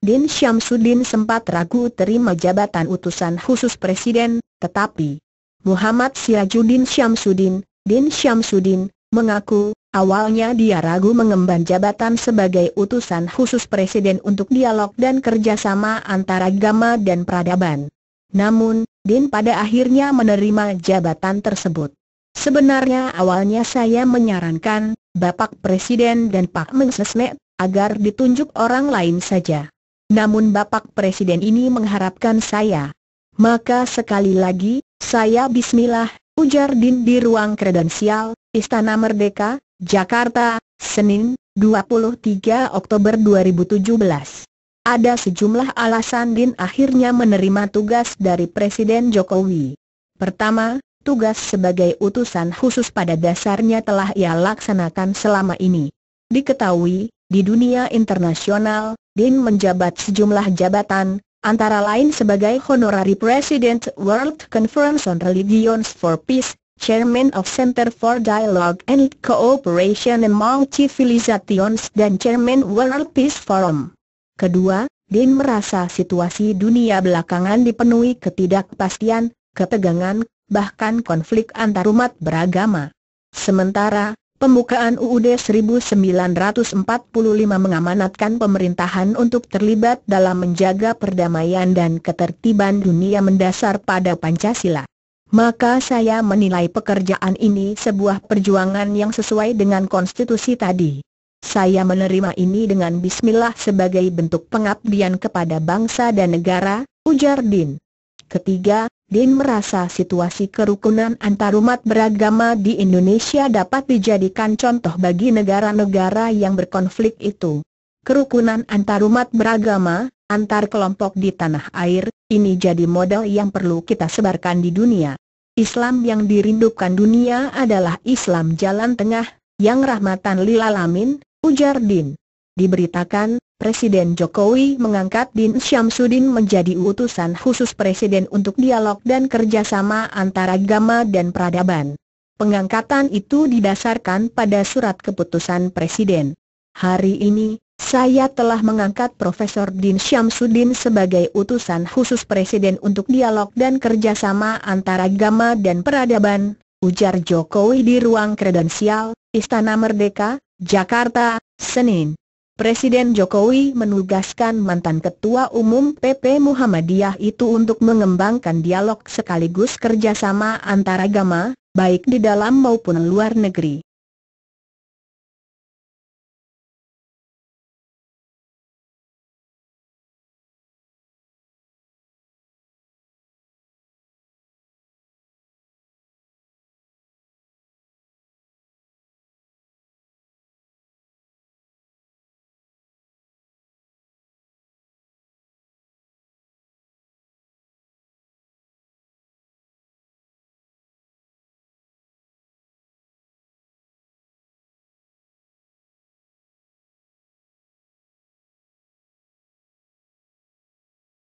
Din Syamsuddin sempat ragu terima jabatan utusan khusus presiden, tetapi Muhammad Syajuddin Syamsuddin, Din Syamsuddin, mengaku, awalnya dia ragu mengemban jabatan sebagai utusan khusus presiden untuk dialog dan kerjasama antara agama dan peradaban. Namun, Din pada akhirnya menerima jabatan tersebut. Sebenarnya awalnya saya menyarankan, Bapak Presiden dan Pak Mengsesnek, agar ditunjuk orang lain saja. Namun Bapak Presiden ini mengharapkan saya. Maka sekali lagi, saya bismillah, ujar Din di ruang kredensial, Istana Merdeka, Jakarta, Senin, 23 Oktober 2017. Ada sejumlah alasan Din akhirnya menerima tugas dari Presiden Jokowi. Pertama, tugas sebagai utusan khusus pada dasarnya telah ia laksanakan selama ini. Diketahui, di dunia internasional, Din menjabat sejumlah jabatan, antara lain sebagai Honorary President World Conference on Religions for Peace, Chairman of Center for Dialogue and Cooperation Among Civilizations dan Chairman World Peace Forum. Kedua, Din merasa situasi dunia belakangan dipenuhi ketidakpastian, ketegangan, bahkan konflik antarumat beragama. Sementara, Pembukaan UUD 1945 mengamanatkan pemerintahan untuk terlibat dalam menjaga perdamaian dan ketertiban dunia mendasar pada Pancasila. Maka saya menilai pekerjaan ini sebuah perjuangan yang sesuai dengan konstitusi tadi. Saya menerima ini dengan bismillah sebagai bentuk pengabdian kepada bangsa dan negara, ujar Din. Ketiga, Din merasa situasi kerukunan antarumat beragama di Indonesia dapat dijadikan contoh bagi negara-negara yang berkonflik itu. Kerukunan antarumat beragama, antar kelompok di tanah air, ini jadi modal yang perlu kita sebarkan di dunia. Islam yang dirindukan dunia adalah Islam jalan tengah, yang rahmatan lil alamin, ujar Din. Diberitakan, Presiden Jokowi mengangkat Din Syamsuddin menjadi utusan khusus Presiden untuk dialog dan kerjasama antara agama dan peradaban. Pengangkatan itu didasarkan pada surat keputusan Presiden. Hari ini, saya telah mengangkat Profesor Din Syamsuddin sebagai utusan khusus Presiden untuk dialog dan kerjasama antara agama dan peradaban, ujar Jokowi di ruang kredensial, Istana Merdeka, Jakarta, Senin. Presiden Jokowi menugaskan mantan Ketua Umum PP Muhammadiyah itu untuk mengembangkan dialog sekaligus kerjasama antara agama, baik di dalam maupun luar negeri.